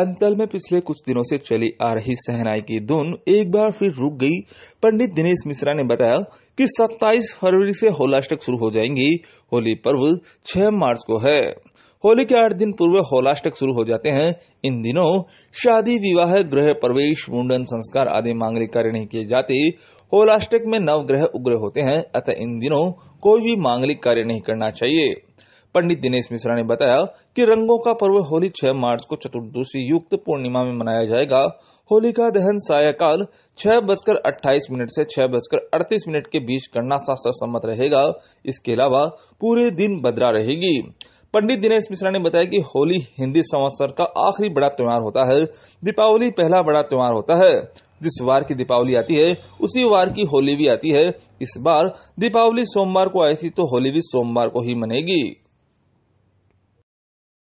अंचल में पिछले कुछ दिनों से चली आ रही सहनाई की धुन एक बार फिर रुक गई पंडित दिनेश मिश्रा ने बताया कि 27 फरवरी से होलाष्टक शुरू हो जाएंगी होली पर्व 6 मार्च को है होली के आठ दिन पूर्व होलाष्टक शुरू हो जाते हैं इन दिनों शादी विवाह गृह प्रवेश मुंडन संस्कार आदि मांगलिक कार्य नहीं किए जाते होलाष्टक में नवग्रह उग्र होते हैं अतः इन दिनों कोई भी मांगलिक कार्य नहीं करना चाहिए पंडित दिनेश मिश्रा ने बताया कि रंगों का पर्व होली 6 मार्च को चतुर्दशी युक्त पूर्णिमा में मनाया जाएगा होली का दहन सायकाल छह बजकर अट्ठाईस मिनट से छह बजकर अड़तीस मिनट के बीच करना शास्त्र सम्मत रहेगा इसके अलावा पूरे दिन बदरा रहेगी पंडित दिनेश मिश्रा ने बताया कि होली हिंदी संवत्सर का आखिरी बड़ा त्यौहार होता है दीपावली पहला बड़ा त्यौहार होता है जिस वार की दीपावली आती है उसी वार की होली भी आती है इस बार दीपावली सोमवार को आई थी तो होली भी सोमवार को ही मनेगी